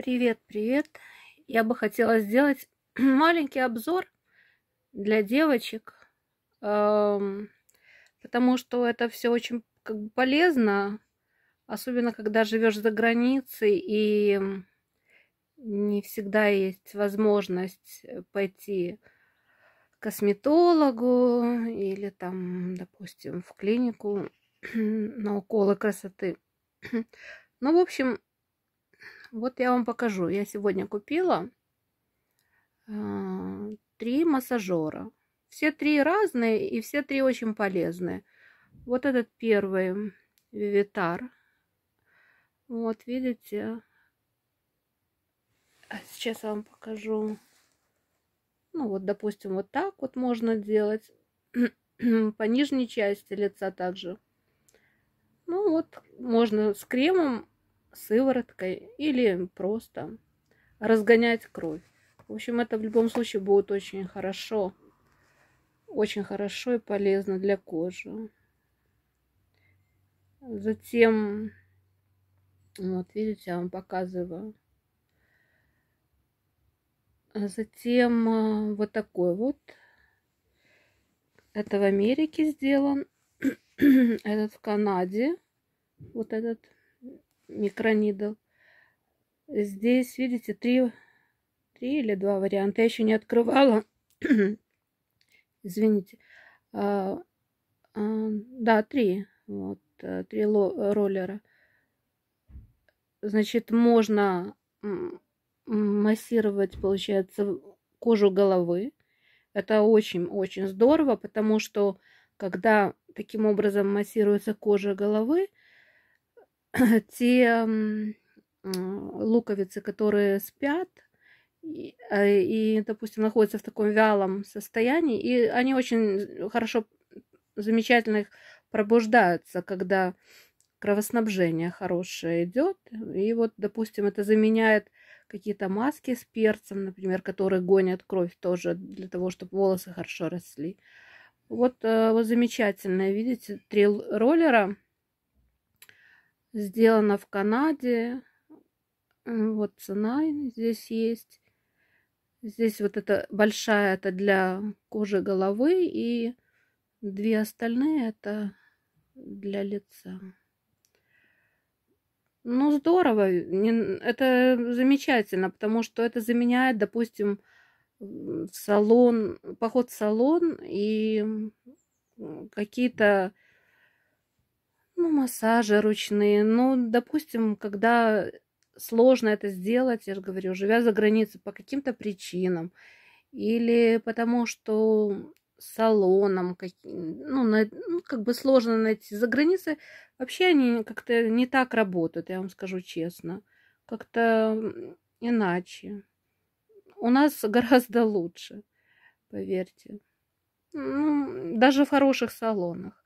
Привет, привет! Я бы хотела сделать маленький обзор для девочек, эм, потому что это все очень как бы, полезно, особенно когда живешь за границей и не всегда есть возможность э, пойти к косметологу или там, допустим, в клинику на уколы красоты. Ну, в общем, вот я вам покажу. Я сегодня купила а, три массажера. Все три разные и все три очень полезные. Вот этот первый вивитар. Вот, видите? А сейчас я вам покажу. Ну вот, допустим, вот так вот можно делать. По нижней части лица также. Ну вот, можно с кремом сывороткой или просто разгонять кровь. В общем, это в любом случае будет очень хорошо. Очень хорошо и полезно для кожи. Затем, вот видите, я вам показываю. Затем э, вот такой вот. Это в Америке сделан. Этот в Канаде. Вот этот микронидл. Здесь, видите, три, три или два варианта. Я еще не открывала. Извините. А, а, да, три. Вот, э, три роллера. Значит, можно массировать, получается, кожу головы. Это очень-очень здорово, потому что когда таким образом массируется кожа головы, те луковицы, которые спят и, а, и, допустим, находятся в таком вялом состоянии, и они очень хорошо, замечательно их пробуждаются, когда кровоснабжение хорошее идет. И вот, допустим, это заменяет какие-то маски с перцем, например, которые гонят кровь тоже для того, чтобы волосы хорошо росли. Вот, э, вот замечательно, видите, три роллера – Сделано в Канаде. Вот цена здесь есть. Здесь вот эта большая, это для кожи головы, и две остальные это для лица. Ну, здорово, это замечательно, потому что это заменяет, допустим, в салон, поход в салон и какие-то ну, массажи ручные, ну, допустим, когда сложно это сделать, я же говорю, живя за границей по каким-то причинам, или потому что салоном, как, ну, на, ну, как бы сложно найти. За границей вообще они как-то не так работают, я вам скажу честно. Как-то иначе. У нас гораздо лучше, поверьте. Ну, даже в хороших салонах.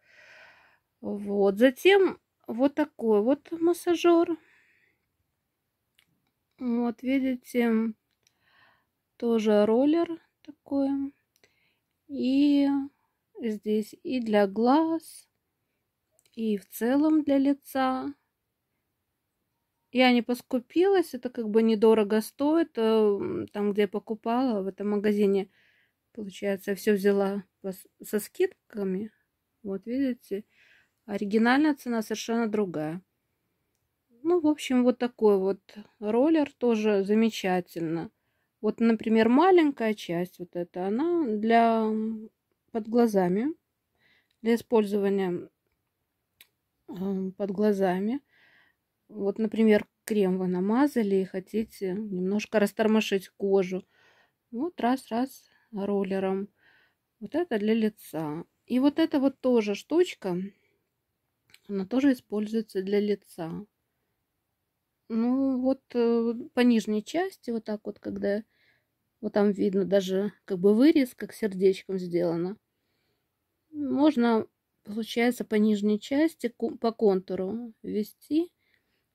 Вот. Затем вот такой вот массажер. Вот, видите, тоже роллер такой. И здесь и для глаз, и в целом для лица. Я не поскупилась, это как бы недорого стоит. Э, там, где я покупала, в этом магазине, получается, все взяла со скидками. Вот, видите, Оригинальная цена совершенно другая. Ну, в общем, вот такой вот роллер тоже замечательно. Вот, например, маленькая часть вот эта, она для под глазами, для использования эм, под глазами. Вот, например, крем вы намазали и хотите немножко растормошить кожу. Вот раз-раз роллером. Вот это для лица. И вот эта вот тоже штучка, она тоже используется для лица. Ну, вот э, по нижней части, вот так вот, когда вот там видно даже как бы вырез, как сердечком сделано. Можно, получается, по нижней части, по контуру ввести.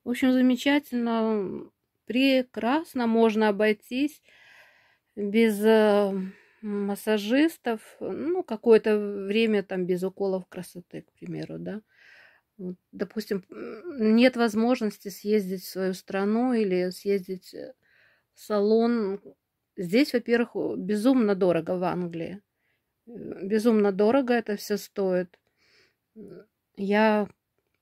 В общем, замечательно, прекрасно можно обойтись без э, массажистов, ну, какое-то время там без уколов красоты, к примеру, да. Допустим, нет возможности съездить в свою страну или съездить э, в салон. Здесь, во-первых, безумно дорого в Англии. Э, безумно дорого это все стоит. Я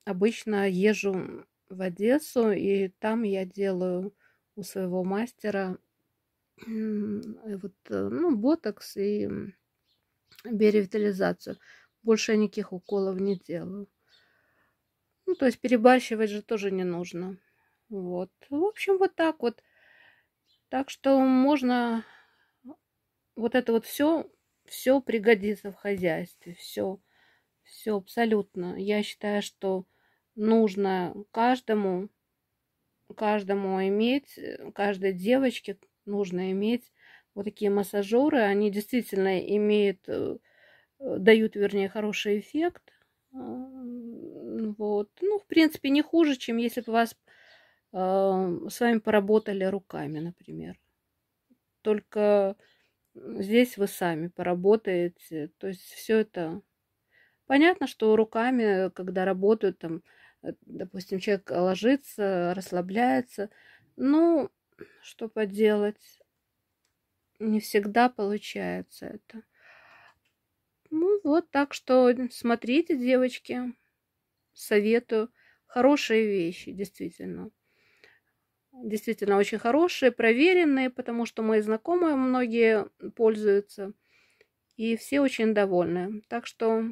обычно езжу в Одессу, и там я делаю у своего мастера э, вот, ну, ботокс и биоревитализацию. Больше я никаких уколов не делаю. Ну, то есть перебарщивать же тоже не нужно. Вот. В общем, вот так вот. Так что можно вот это вот все, все пригодится в хозяйстве. Все, все абсолютно. Я считаю, что нужно каждому, каждому иметь, э, каждой девочке нужно иметь вот такие массажеры. Они действительно имеют, э, дают, вернее, хороший эффект вот. Ну, в принципе, не хуже, чем если бы вас э, с вами поработали руками, например. Только здесь вы сами поработаете. То есть все это... Понятно, что руками, когда работают, там, э, допустим, человек ложится, расслабляется. Ну, что поделать, не всегда получается это. Ну вот, так что смотрите, девочки советую. Хорошие вещи, действительно. Действительно, очень хорошие, проверенные, потому что мои знакомые многие пользуются. И все очень довольны. Так что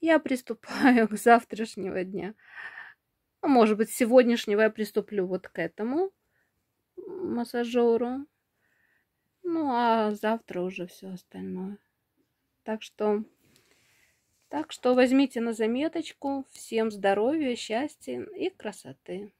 я приступаю к завтрашнего дня. А может быть, сегодняшнего я приступлю вот к этому массажеру. Ну, а завтра уже все остальное. Так что так что возьмите на заметочку. Всем здоровья, счастья и красоты.